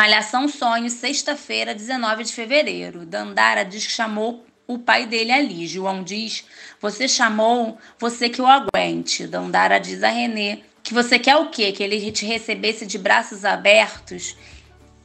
Malhação Sonho, sexta-feira, 19 de fevereiro. Dandara diz que chamou o pai dele ali. João diz: Você chamou, você que o aguente. Dandara diz a Renê que você quer o quê? Que ele te recebesse de braços abertos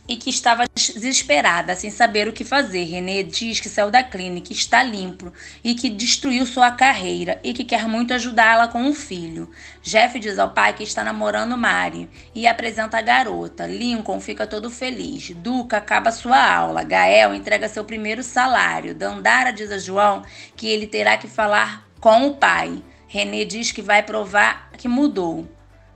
e que estava desesperada, sem saber o que fazer. René diz que saiu da clínica, está limpo e que destruiu sua carreira e que quer muito ajudá-la com um filho. Jeff diz ao pai que está namorando Mari e apresenta a garota. Lincoln fica todo feliz. Duca acaba sua aula. Gael entrega seu primeiro salário. Dandara diz a João que ele terá que falar com o pai. René diz que vai provar que mudou.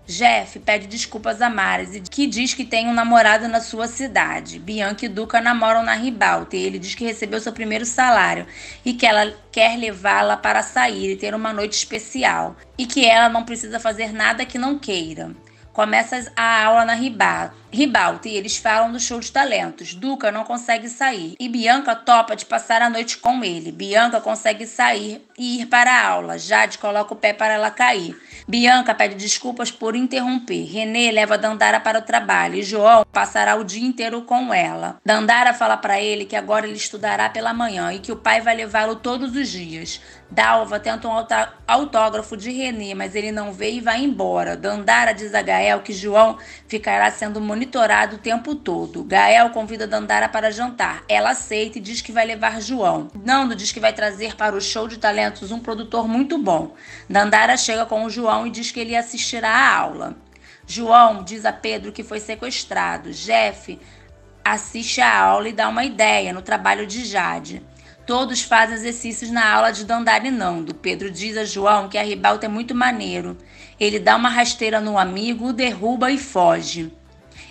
Jeff pede desculpas a Maris, que diz que tem um namorado na sua cidade. Bianca e Duca namoram na Ribalta e ele diz que recebeu seu primeiro salário e que ela quer levá-la para sair e ter uma noite especial e que ela não precisa fazer nada que não queira. Começa a aula na Riba, Ribalta e eles falam do show de talentos. Duca não consegue sair e Bianca topa de passar a noite com ele. Bianca consegue sair e ir para a aula. Jade coloca o pé para ela cair. Bianca pede desculpas por interromper. Renê leva Dandara para o trabalho e João passará o dia inteiro com ela. Dandara fala para ele que agora ele estudará pela manhã e que o pai vai levá-lo todos os dias. Dalva tenta um autógrafo de Renê, mas ele não vê e vai embora. Dandara diz a Gael Gael que João ficará sendo monitorado o tempo todo. Gael convida Dandara para jantar. Ela aceita e diz que vai levar João. Nando diz que vai trazer para o show de talentos um produtor muito bom. Dandara chega com o João e diz que ele assistirá à aula. João diz a Pedro que foi sequestrado. Jeff assiste à aula e dá uma ideia no trabalho de Jade. Todos fazem exercícios na aula de dandarinando. Pedro diz a João que a ribalta é muito maneiro. Ele dá uma rasteira no amigo, o derruba e foge.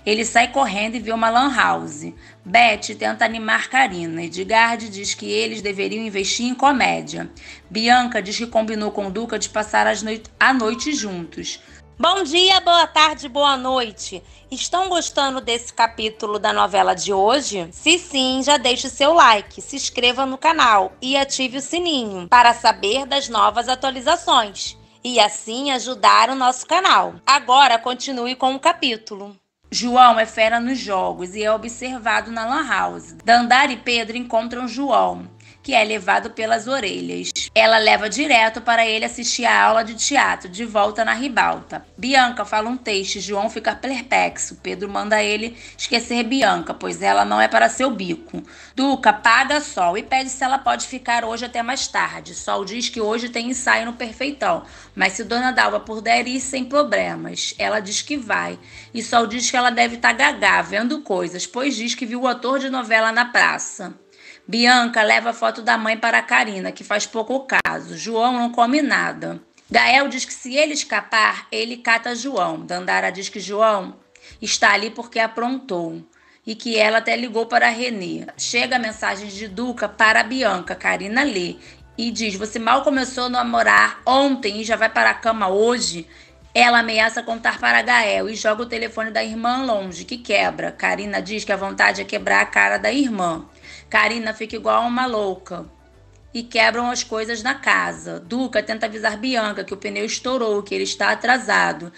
Ele sai correndo e vê uma lan house. Beth tenta animar Karina. Edgard diz que eles deveriam investir em comédia. Bianca diz que combinou com Duca de passar as noit a noite juntos. Bom dia, boa tarde, boa noite. Estão gostando desse capítulo da novela de hoje? Se sim, já deixe seu like, se inscreva no canal e ative o sininho para saber das novas atualizações e assim ajudar o nosso canal. Agora continue com o capítulo. João é fera nos jogos e é observado na Lan House. Dandara e Pedro encontram João, que é levado pelas orelhas. Ela leva direto para ele assistir a aula de teatro, de volta na ribalta. Bianca fala um texto, João fica perplexo. Pedro manda ele esquecer Bianca, pois ela não é para seu bico. Duca paga Sol e pede se ela pode ficar hoje até mais tarde. Sol diz que hoje tem ensaio no Perfeitão, mas se Dona Dalva puder ir sem problemas, ela diz que vai. E Sol diz que ela deve estar tá gagá, vendo coisas, pois diz que viu o ator de novela na praça. Bianca leva a foto da mãe para Karina, que faz pouco caso. João não come nada. Gael diz que se ele escapar, ele cata João. Dandara diz que João está ali porque aprontou e que ela até ligou para Renê. Chega a mensagem de Duca para Bianca. Karina lê e diz: Você mal começou a namorar ontem e já vai para a cama hoje? Ela ameaça contar para Gael e joga o telefone da irmã longe, que quebra. Karina diz que a vontade é quebrar a cara da irmã. Karina fica igual uma louca e quebram as coisas na casa. Duca tenta avisar Bianca que o pneu estourou, que ele está atrasado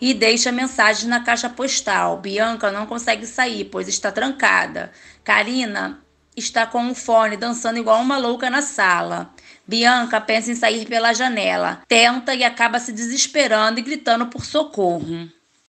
e deixa mensagem na caixa postal. Bianca não consegue sair, pois está trancada. Karina está com um fone dançando igual uma louca na sala. Bianca pensa em sair pela janela, tenta e acaba se desesperando e gritando por socorro.